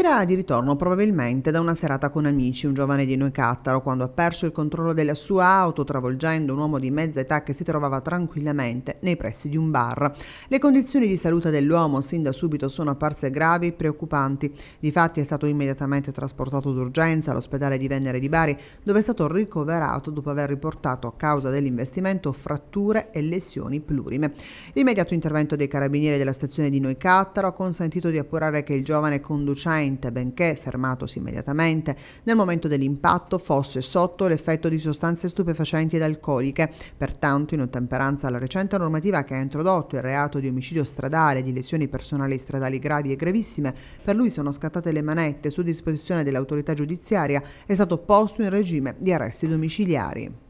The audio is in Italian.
Era di ritorno probabilmente da una serata con amici, un giovane di noi cattaro, quando ha perso il controllo della sua auto travolgendo un uomo di mezza età che si trovava tranquillamente nei pressi di un bar. Le condizioni di salute dell'uomo sin da subito sono apparse gravi e preoccupanti. Difatti è stato immediatamente trasportato d'urgenza all'ospedale di Venere di Bari, dove è stato ricoverato dopo aver riportato a causa dell'investimento fratture e lesioni plurime. L'immediato intervento dei carabinieri della stazione di Noi Cattaro ha consentito di appurare che il giovane conducente incombente, benché, fermatosi immediatamente, nel momento dell'impatto fosse sotto l'effetto di sostanze stupefacenti ed alcoliche. Pertanto, in ottemperanza alla recente normativa che ha introdotto il reato di omicidio stradale e di lesioni personali stradali gravi e gravissime, per lui sono scattate le manette su disposizione dell'autorità giudiziaria, è stato posto in regime di arresti domiciliari.